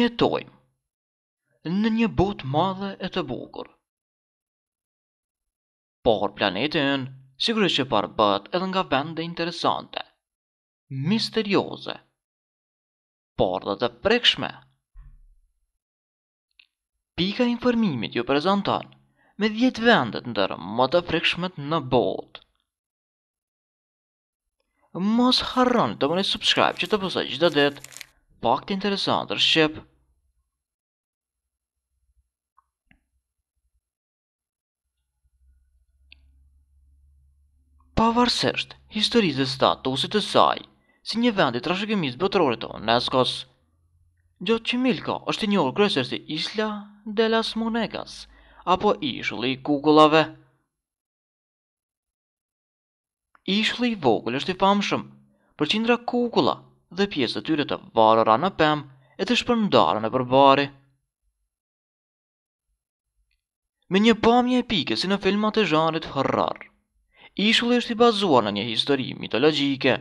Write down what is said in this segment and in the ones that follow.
jetojmë në një botë madhe e të bukur. Por planetin, sigurisht që bët edhe nga vende interesante, misterioze, por dhe të prekshme. Pika informimit ju prezentan me 10 vendet ndër më të prekshmet në botë. Mos harroni të bëni subscribe që të pësaj gjithë dhe ditë, pak të interesantër shqipë, pavarësisht historisë e statusit të saj, si një vend i trashëgimisë botërore të UNESCO-s. Gjotë që Milka është një orë kresër si Isla de las Monegas, apo Ishulli i Kukullave. Ishulli i Vogël është i famshëm, për qindra kukulla dhe pjesë të tyre të varëra në pëmë e të shpërndarën e përbari. Me një pamje epike si në filmat e zhanit hërrarë, ishulli është i bazuar në një histori mitologjike.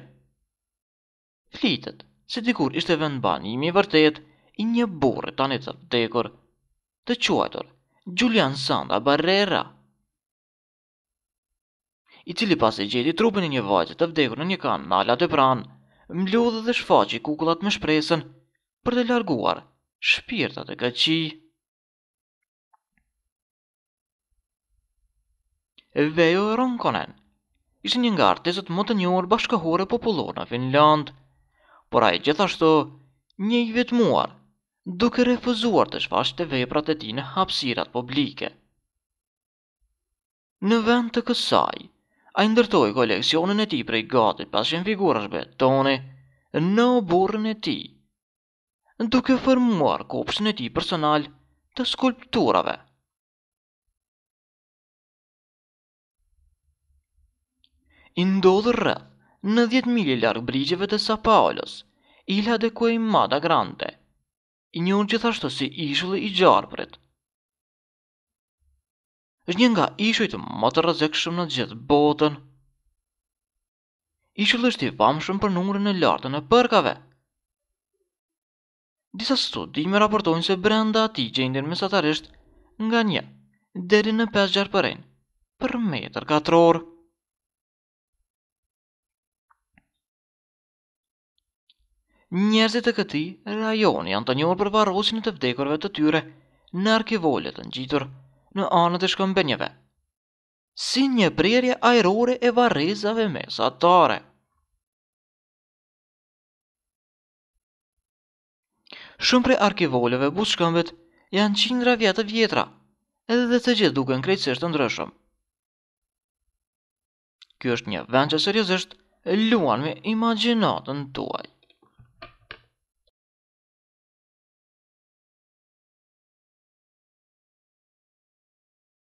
Flitet, se dikur ishte vend banimi i vërtet i një burë tani të vdekur, të quajtur Julian Sanda Barrera, i cili pas e gjeti trupin e një vajtë të vdekur në një kanë në alat e pranë, mbludhe dhe shfaqi kukullat me shpresën për të larguar shpirtat e këqi. Vejo e ronkonen, ishë një nga artesët më të njërë bashkëhore popullor në Finland. Por a gjithashtu, një i vetmuar, duke refuzuar të shfasht të veprat e tij në hapsirat publike. Në vend të kësaj, a i ndërtoj koleksionin e ti prej gatit pas shenë figurash betoni, në oburën e ti, duke fërmuar kopsin e ti personal të skulpturave. i ndodhë rë, në djetë mili larkë brigjeve të Sao Paulo's, ilha dhe kuaj mada grande, i njën që si ishullë i gjarëpërit. Shë një nga ishullë të më të rëzekë shumë në gjithë botën, ishullë është i pamë shumë për numërën e lartën e përkave. Disa studime raportojnë se brenda ati gjendin me satarisht nga një, deri në 5 gjarëpërin, për metër katërorë. Njerëzit e këtij rajoni janë të njohur për varrosjen e të vdekurve të tyre në arkivolet e ngjitur në anët e shkëmbenjeve, Si një prerje ajrore e varrezave mesatare. Shumë prej arkivoleve buz janë qindra vjetë vjetra, edhe dhe të gjithë duke në krejtësisht të ndrëshëm. Kjo është një vend që seriosisht luan me imaginatën tuaj.